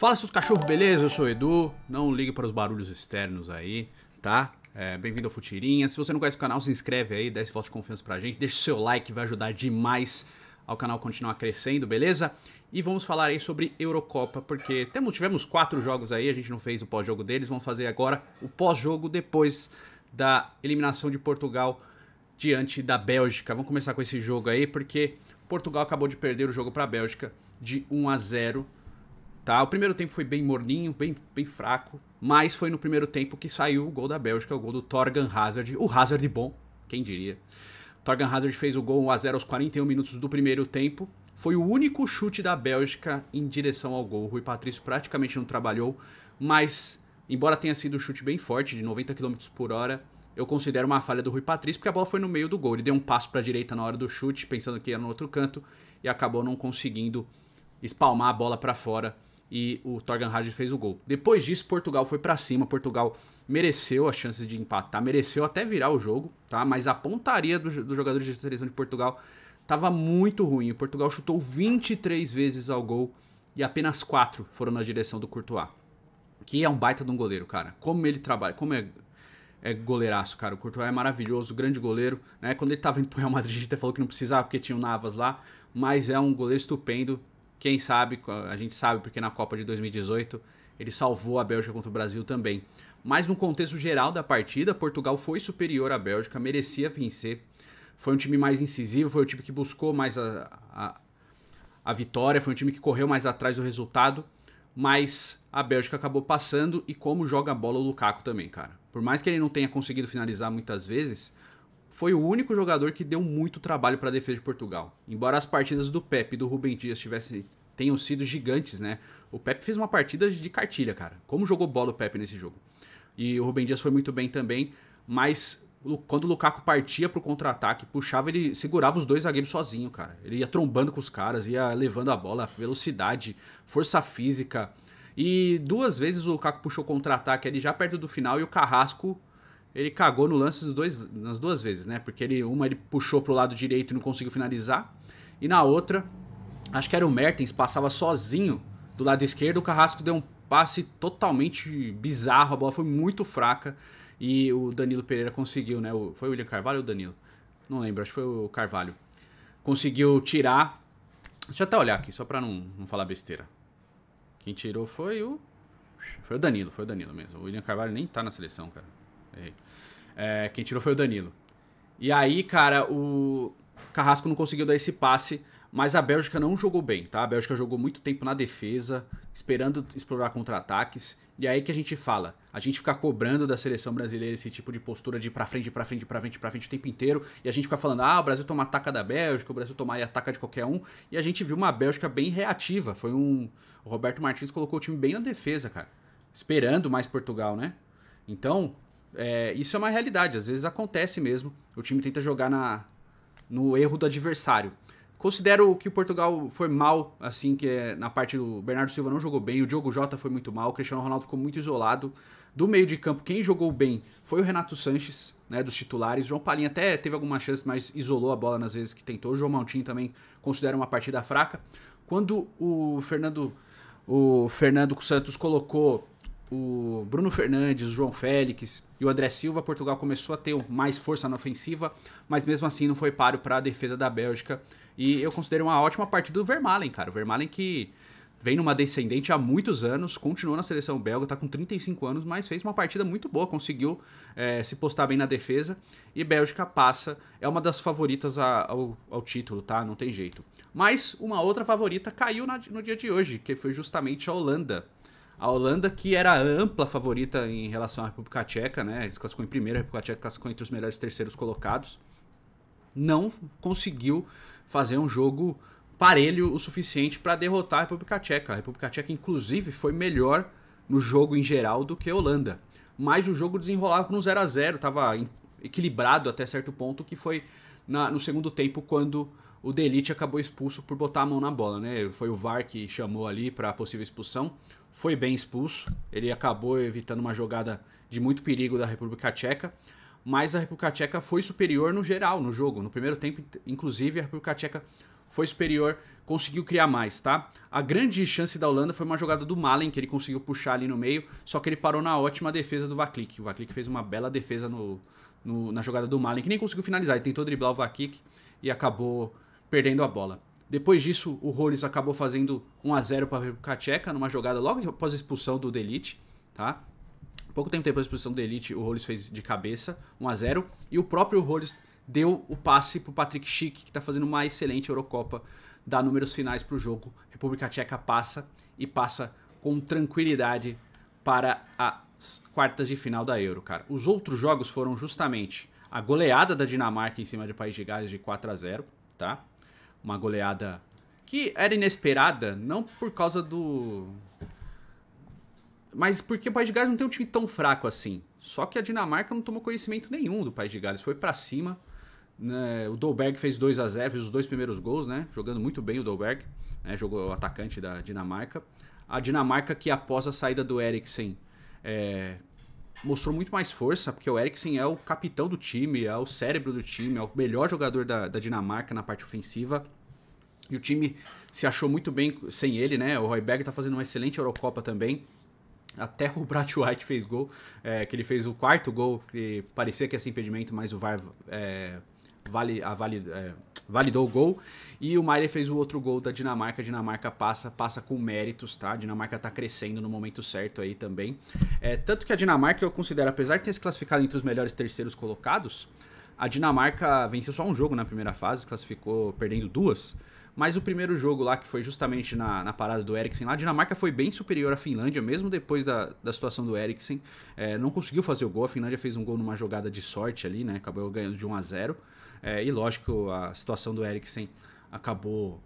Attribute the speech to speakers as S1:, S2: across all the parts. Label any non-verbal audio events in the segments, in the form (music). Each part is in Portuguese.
S1: Fala seus cachorros, beleza? Eu sou o Edu. Não ligue para os barulhos externos aí, tá? É, Bem-vindo ao Futirinha. Se você não conhece o canal, se inscreve aí, dá esse voto de confiança pra gente. Deixa o seu like, vai ajudar demais ao canal continuar crescendo, beleza? E vamos falar aí sobre Eurocopa, porque temos, tivemos quatro jogos aí, a gente não fez o pós-jogo deles, vamos fazer agora o pós-jogo depois da eliminação de Portugal diante da Bélgica. Vamos começar com esse jogo aí, porque Portugal acabou de perder o jogo para a Bélgica de 1 a 0 tá? O primeiro tempo foi bem morninho, bem, bem fraco, mas foi no primeiro tempo que saiu o gol da Bélgica, o gol do Torgan Hazard, o Hazard bom, quem diria. Torgan Hazard fez o gol 1 a 0 aos 41 minutos do primeiro tempo. Foi o único chute da Bélgica em direção ao gol. O Rui Patrício praticamente não trabalhou, mas embora tenha sido um chute bem forte, de 90 km por hora, eu considero uma falha do Rui Patrício, porque a bola foi no meio do gol. Ele deu um passo para a direita na hora do chute, pensando que ia no outro canto, e acabou não conseguindo espalmar a bola para fora e o Torgan Raj fez o gol. Depois disso, Portugal foi para cima, Portugal mereceu as chances de empatar, mereceu até virar o jogo, tá? Mas a pontaria dos do jogadores de seleção de Portugal estava muito ruim. O Portugal chutou 23 vezes ao gol e apenas 4 foram na direção do Courtois, que é um baita de um goleiro, cara. Como ele trabalha, como é é goleiraço, cara. O Courtois é maravilhoso, grande goleiro. Né? Quando ele estava indo pro Real Madrid, até falou que não precisava porque tinha o Navas lá. Mas é um goleiro estupendo. Quem sabe, a gente sabe porque na Copa de 2018 ele salvou a Bélgica contra o Brasil também. Mas no contexto geral da partida, Portugal foi superior à Bélgica, merecia vencer. Foi um time mais incisivo, foi o time que buscou mais a, a, a vitória, foi um time que correu mais atrás do resultado. Mas a Bélgica acabou passando e como joga a bola o Lukaku também, cara. Por mais que ele não tenha conseguido finalizar muitas vezes, foi o único jogador que deu muito trabalho para a defesa de Portugal. Embora as partidas do Pepe e do Rubem Dias tivessem, tenham sido gigantes, né? O Pepe fez uma partida de cartilha, cara. Como jogou bola o Pepe nesse jogo. E o Rubem Dias foi muito bem também, mas quando o Lukaku partia pro contra-ataque, puxava, ele segurava os dois zagueiros sozinho, cara. Ele ia trombando com os caras, ia levando a bola, velocidade, força física. E duas vezes o Lukaku puxou contra-ataque ali já perto do final e o Carrasco ele cagou no lance dos dois, nas duas vezes, né? Porque ele, uma ele puxou pro lado direito e não conseguiu finalizar. E na outra, acho que era o Mertens, passava sozinho do lado esquerdo. O Carrasco deu um passe totalmente bizarro. A bola foi muito fraca. E o Danilo Pereira conseguiu, né? O, foi o William Carvalho ou o Danilo? Não lembro, acho que foi o Carvalho. Conseguiu tirar. Deixa eu até olhar aqui, só pra não, não falar besteira. Quem tirou foi o. Foi o Danilo, foi o Danilo mesmo. O William Carvalho nem tá na seleção, cara errei. É, quem tirou foi o Danilo. E aí, cara, o Carrasco não conseguiu dar esse passe, mas a Bélgica não jogou bem, tá? A Bélgica jogou muito tempo na defesa, esperando explorar contra-ataques. E aí que a gente fala, a gente fica cobrando da seleção brasileira esse tipo de postura de para frente, para frente, para frente, para frente o tempo inteiro, e a gente fica falando: "Ah, o Brasil toma ataca da Bélgica, o Brasil tomaria ataca de qualquer um". E a gente viu uma Bélgica bem reativa, foi um o Roberto Martins colocou o time bem na defesa, cara, esperando mais Portugal, né? Então, é, isso é uma realidade, às vezes acontece mesmo. O time tenta jogar na, no erro do adversário. Considero que o Portugal foi mal, assim, que é, na parte do Bernardo Silva não jogou bem, o Diogo Jota foi muito mal, o Cristiano Ronaldo ficou muito isolado. Do meio de campo, quem jogou bem foi o Renato Sanches, né, dos titulares. João Palinha até teve alguma chance, mas isolou a bola nas vezes que tentou. O João Maltinho também considera uma partida fraca. Quando o Fernando o Fernando Santos colocou o Bruno Fernandes, o João Félix e o André Silva, Portugal começou a ter mais força na ofensiva, mas mesmo assim não foi páreo para a defesa da Bélgica. E eu considero uma ótima partida do Vermalen, cara. O Vermalen que vem numa descendente há muitos anos, continuou na seleção belga, está com 35 anos, mas fez uma partida muito boa, conseguiu é, se postar bem na defesa. E Bélgica passa, é uma das favoritas a, ao, ao, título, tá? Não tem jeito. Mas uma outra favorita caiu na, no dia de hoje, que foi justamente a Holanda. A Holanda, que era ampla favorita em relação à República Tcheca, né? Se classificou em primeiro, a República Tcheca classificou entre os melhores terceiros colocados. Não conseguiu fazer um jogo parelho o suficiente para derrotar a República Tcheca. A República Tcheca, inclusive, foi melhor no jogo em geral do que a Holanda. Mas o jogo desenrolava por um 0 a 0 estava equilibrado até certo ponto, que foi na, no segundo tempo quando o Delite acabou expulso por botar a mão na bola, né? Foi o VAR que chamou ali para possível expulsão foi bem expulso. Ele acabou evitando uma jogada de muito perigo da República Tcheca. Mas a República Tcheca foi superior no geral no jogo. No primeiro tempo, inclusive, a República Tcheca foi superior, conseguiu criar mais, tá? A grande chance da Holanda foi uma jogada do Malen, que ele conseguiu puxar ali no meio, só que ele parou na ótima defesa do Vaklik. O Vaklik fez uma bela defesa no, no, na jogada do Malen, que nem conseguiu finalizar, ele tentou driblar o Vaklik e acabou perdendo a bola. Depois disso, o Rolls acabou fazendo 1 a 0 para a República Tcheca numa jogada logo após a expulsão do Delite, tá? Pouco tempo depois da expulsão do Delite, o Rolls fez de cabeça, 1 a 0 e o próprio Rolls deu o passe pro Patrick Schick, que tá fazendo uma excelente Eurocopa, dá números finais pro jogo. República Tcheca passa e passa com tranquilidade para as quartas de final da Euro, cara. Os outros jogos foram justamente a goleada da Dinamarca em cima do País de Gales de 4 a 0, tá? uma goleada que era inesperada, não por causa do. Mas porque o País de Gales não tem um time tão fraco assim. Só que a Dinamarca não tomou conhecimento nenhum do País de Gales, foi para cima. Né? O Dolberg fez 2 a 0 fez os dois primeiros gols, né? Jogando muito bem o Dolberg, né? jogou o atacante da Dinamarca. A Dinamarca que após a saída do Eriksen é, mostrou muito mais força, porque o Eriksen é o capitão do time, é o cérebro do time, é o melhor jogador da, da Dinamarca na parte ofensiva. E o time se achou muito bem sem ele, né? O Royberg tá fazendo uma excelente Eurocopa também. Até o Brat White fez gol, é, que ele fez o quarto gol, que parecia que ia ser impedimento, mas o VAR é, vale, a vale, é, validou o gol. E o Maier fez o outro gol da Dinamarca. A Dinamarca passa, passa com méritos, tá? A Dinamarca tá crescendo no momento certo aí também. É, tanto que a Dinamarca, eu considero, apesar de ter se classificado entre os melhores terceiros colocados, a Dinamarca venceu só um jogo na primeira fase, classificou perdendo duas. Mas o primeiro jogo lá, que foi justamente na, na parada do Eriksen, lá, a Dinamarca foi bem superior à Finlândia, mesmo depois da, da situação do Eriksen. É, não conseguiu fazer o gol, a Finlândia fez um gol numa jogada de sorte ali, né? Acabou ganhando de 1 a 0 é, E lógico, a situação do Eriksen acabou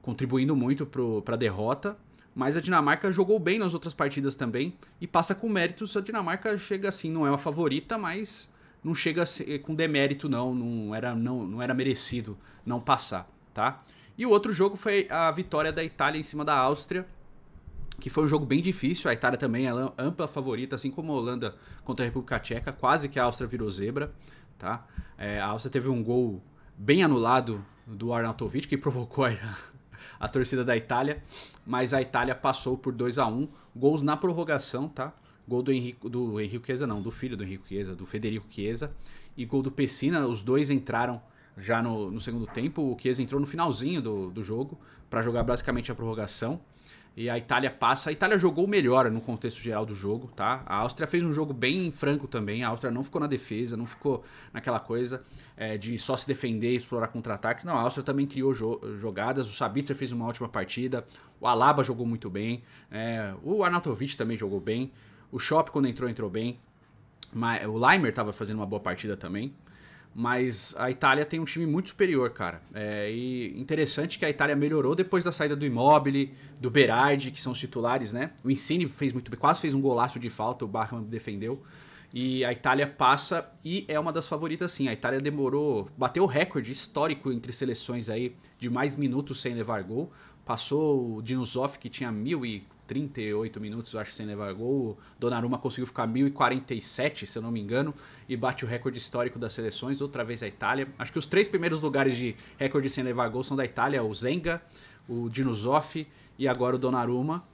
S1: contribuindo muito para a derrota. Mas a Dinamarca jogou bem nas outras partidas também e passa com méritos. A Dinamarca chega assim, não é uma favorita, mas não chega com demérito não, não era não, não era merecido não passar, tá? E o outro jogo foi a vitória da Itália em cima da Áustria, que foi um jogo bem difícil. A Itália também é ampla favorita, assim como a Holanda contra a República Tcheca. Quase que a Áustria virou zebra, tá? É, a Áustria teve um gol bem anulado do Arnautovic, que (laughs) provocou a, a torcida da Itália, mas a Itália passou por 2 a 1 gols na prorrogação, tá? Gol do Henrique, do Henrique Chiesa, não, do filho do Henrique Chiesa, do Federico Chiesa, e gol do Pessina, os dois entraram já no, no segundo tempo. O Chiesa entrou no finalzinho do, do jogo para jogar basicamente a prorrogação. E a Itália passa. A Itália jogou melhor no contexto geral do jogo, tá? A Áustria fez um jogo bem franco também. A Áustria não ficou na defesa, não ficou naquela coisa é, de só se defender e explorar contra-ataques. Não, a Áustria também criou jo jogadas. O Sabitzer fez uma ótima partida. O Alaba jogou muito bem. É, o Arnautovic também jogou bem. O Schopp, quando entrou, entrou bem. O Leimer estava fazendo uma boa partida também. Mas a Itália tem um time muito superior, cara. É, e interessante que a Itália melhorou depois da saída do Immobile, do Berardi, que são os titulares, né? O Insigne fez muito quase fez um golaço de falta, o Barman defendeu. E a Itália passa e é uma das favoritas, sim. A Itália demorou, bateu o recorde histórico entre seleções aí de mais minutos sem levar gol. Passou o Dinosov, que tinha mil e 38 minutos, eu acho, sem levar gol. Donnarumma conseguiu ficar 1047, se eu não me engano, e bate o recorde histórico das seleções, outra vez a Itália. Acho que os três primeiros lugares de recorde sem levar gol são da Itália, o Zenga, o Dinusoff e agora o Donnarumma.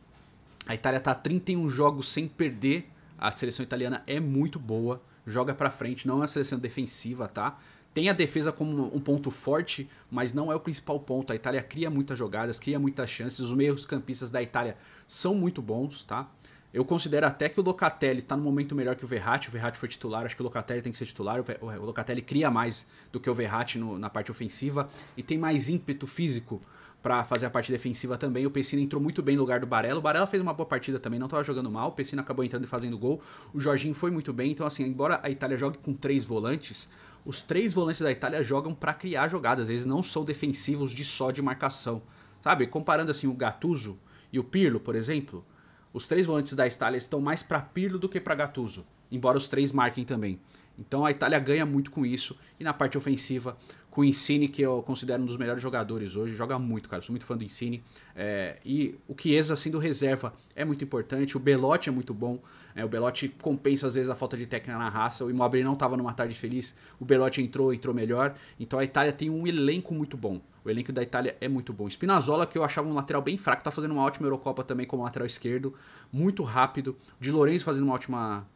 S1: A Itália tá 31 jogos sem perder. A seleção italiana é muito boa, joga para frente, não é uma seleção defensiva, tá? tem a defesa como um ponto forte, mas não é o principal ponto. A Itália cria muitas jogadas, cria muitas chances. Os meios-campistas da Itália são muito bons, tá? Eu considero até que o Locatelli está no momento melhor que o Verratti. O Verratti foi titular, acho que o Locatelli tem que ser titular. O Locatelli cria mais do que o Verratti no, na parte ofensiva e tem mais ímpeto físico para fazer a parte defensiva também. O Pessina entrou muito bem no lugar do Barella. O Barella fez uma boa partida também, não estava jogando mal. O Pessina acabou entrando e fazendo gol. O Jorginho foi muito bem. Então, assim, embora a Itália jogue com três volantes, os três volantes da Itália jogam para criar jogadas, eles não são defensivos de só de marcação. Sabe? Comparando assim o Gattuso e o Pirlo, por exemplo, os três volantes da Itália estão mais para Pirlo do que para Gattuso, embora os três marquem também. Então a Itália ganha muito com isso e na parte ofensiva com o Insigne, que eu considero um dos melhores jogadores hoje. Joga muito, cara. Sou muito fã do Insigne. É, e o Chiesa sendo reserva é muito importante. O Belotti é muito bom. É, o Belotti compensa, às vezes, a falta de técnica na raça. O Immobile não estava numa tarde feliz. O Belotti entrou, entrou melhor. Então a Itália tem um elenco muito bom. O elenco da Itália é muito bom. Spinazzola, que eu achava um lateral bem fraco, está fazendo uma ótima Eurocopa também como lateral esquerdo. Muito rápido. De Lourenço fazendo uma ótima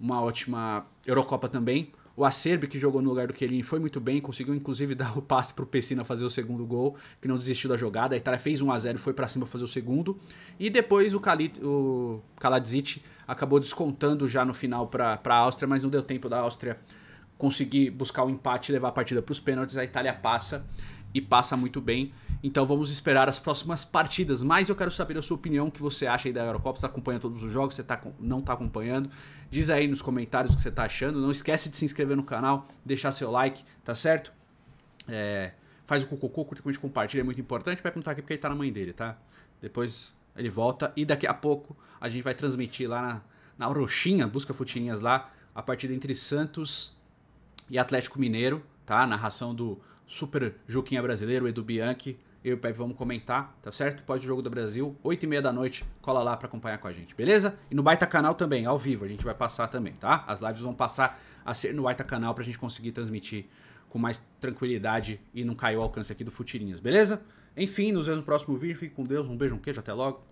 S1: uma ótima Eurocopa também. O Acerbi, que jogou no lugar do Kelini, foi muito bem, conseguiu inclusive (laughs) dar o passe para o Pessina fazer o segundo gol, que não desistiu da jogada. A Itália fez 1 a 0 foi para cima fazer o segundo. E depois o, o Kaladzic acabou descontando já no final para a Áustria, mas não deu tempo da Áustria conseguir buscar o empate e levar a partida para os pênaltis. A Itália passa e passa muito bem. Então vamos esperar as próximas partidas. Mas eu quero saber a sua opinião, o que você acha aí da Eurocopa. Você acompanha todos os jogos, você tá, não está acompanhando? Diz aí nos comentários o que você está achando. Não esquece de se inscrever no canal, deixar seu like, tá certo? É, faz o cocô, curta, comente, compartilha, é muito importante. vai perguntar tá aqui porque ele tá na mãe dele, tá? Depois ele volta e daqui a pouco a gente vai transmitir lá na, na Roxinha, busca futinhas lá, a partida entre Santos e Atlético Mineiro, tá? narração do super Juquinha brasileiro, Edu Bianchi. Eu e o Pepe vamos comentar, tá certo? Pós o Jogo do Brasil, 8h30 da noite, cola lá para acompanhar com a gente, beleza? E no Baita Canal também, ao vivo, a gente vai passar também, tá? As lives vão passar a ser no Baita Canal pra gente conseguir transmitir com mais tranquilidade e não cair o alcance aqui do Futirinhas, beleza? Enfim, nos vemos no próximo vídeo, fique com Deus, um beijo, um queijo, até logo.